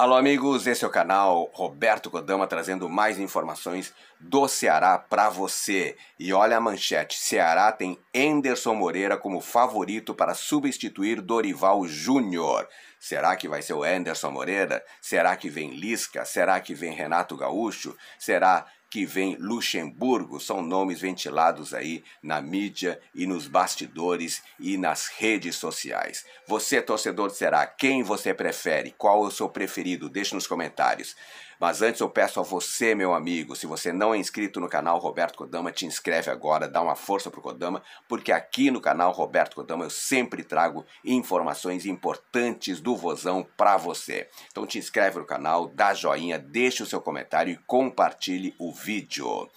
Alô, amigos, esse é o canal Roberto Godama trazendo mais informações do Ceará para você. E olha a manchete: Ceará tem Enderson Moreira como favorito para substituir Dorival Júnior. Será que vai ser o Enderson Moreira? Será que vem Lisca? Será que vem Renato Gaúcho? Será que vem Luxemburgo, são nomes ventilados aí na mídia e nos bastidores e nas redes sociais. Você, torcedor, será quem você prefere? Qual é o seu preferido? Deixe nos comentários. Mas antes eu peço a você, meu amigo, se você não é inscrito no canal Roberto Kodama, te inscreve agora, dá uma força pro Kodama, porque aqui no canal Roberto Kodama eu sempre trago informações importantes do Vozão para você. Então te inscreve no canal, dá joinha, deixa o seu comentário e compartilhe o vídeo.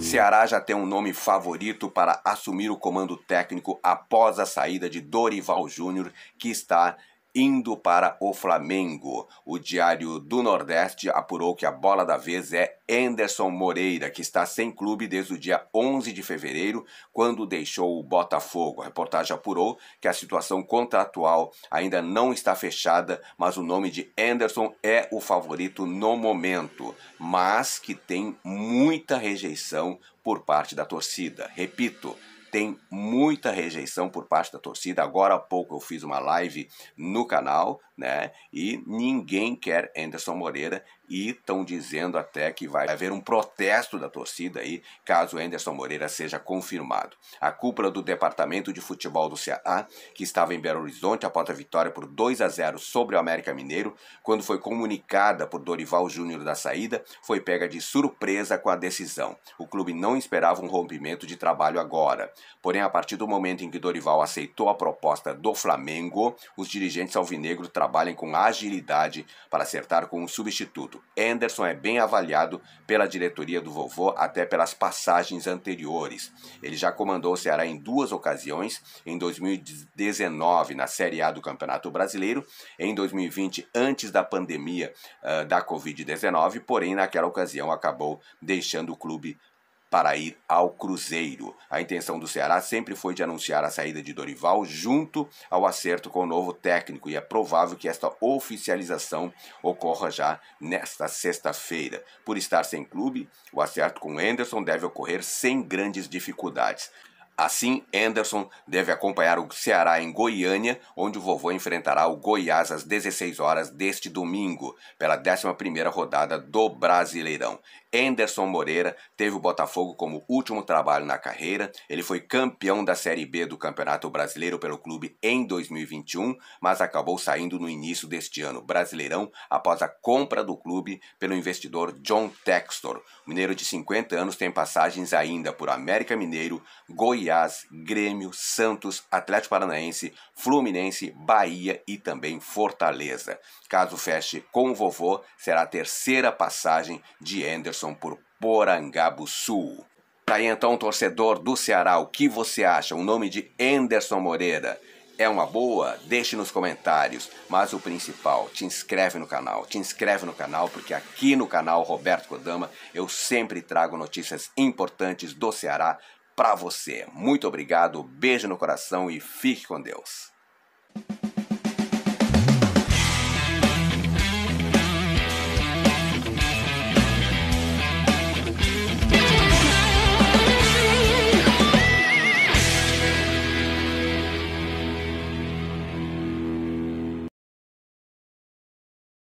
Ceará já tem um nome favorito para assumir o comando técnico após a saída de Dorival Júnior, que está Indo para o Flamengo, o Diário do Nordeste apurou que a bola da vez é Anderson Moreira, que está sem clube desde o dia 11 de fevereiro, quando deixou o Botafogo. A reportagem apurou que a situação contratual ainda não está fechada, mas o nome de Anderson é o favorito no momento, mas que tem muita rejeição por parte da torcida. Repito, tem muita rejeição por parte da torcida. Agora há pouco eu fiz uma live no canal né? E ninguém quer Anderson Moreira e estão dizendo até que vai haver um protesto da torcida aí caso Anderson Moreira seja confirmado. A cúpula do Departamento de Futebol do Ceará, que estava em Belo Horizonte após a vitória por 2 a 0 sobre o América Mineiro, quando foi comunicada por Dorival Júnior da saída, foi pega de surpresa com a decisão. O clube não esperava um rompimento de trabalho agora. Porém, a partir do momento em que Dorival aceitou a proposta do Flamengo, os dirigentes alvinegro trabalham trabalhem com agilidade para acertar com um substituto. Anderson é bem avaliado pela diretoria do vovô, até pelas passagens anteriores. Ele já comandou o Ceará em duas ocasiões, em 2019 na Série A do Campeonato Brasileiro, em 2020 antes da pandemia uh, da Covid-19, porém naquela ocasião acabou deixando o clube para ir ao Cruzeiro. A intenção do Ceará sempre foi de anunciar a saída de Dorival junto ao acerto com o novo técnico e é provável que esta oficialização ocorra já nesta sexta-feira. Por estar sem clube, o acerto com Anderson deve ocorrer sem grandes dificuldades. Assim, Anderson deve acompanhar o Ceará em Goiânia, onde o vovô enfrentará o Goiás às 16 horas deste domingo, pela 11ª rodada do Brasileirão. Enderson Moreira teve o Botafogo como último trabalho na carreira. Ele foi campeão da Série B do Campeonato Brasileiro pelo clube em 2021, mas acabou saindo no início deste ano brasileirão após a compra do clube pelo investidor John Textor. O mineiro de 50 anos tem passagens ainda por América Mineiro, Goiás, Grêmio, Santos, Atlético Paranaense, Fluminense, Bahia e também Fortaleza. Caso feche com o vovô, será a terceira passagem de Enderson Anderson por Porangabuçu. Tá aí então, torcedor do Ceará, o que você acha? O nome de Anderson Moreira é uma boa? Deixe nos comentários. Mas o principal, te inscreve no canal. Te inscreve no canal, porque aqui no canal Roberto Kodama eu sempre trago notícias importantes do Ceará para você. Muito obrigado, beijo no coração e fique com Deus.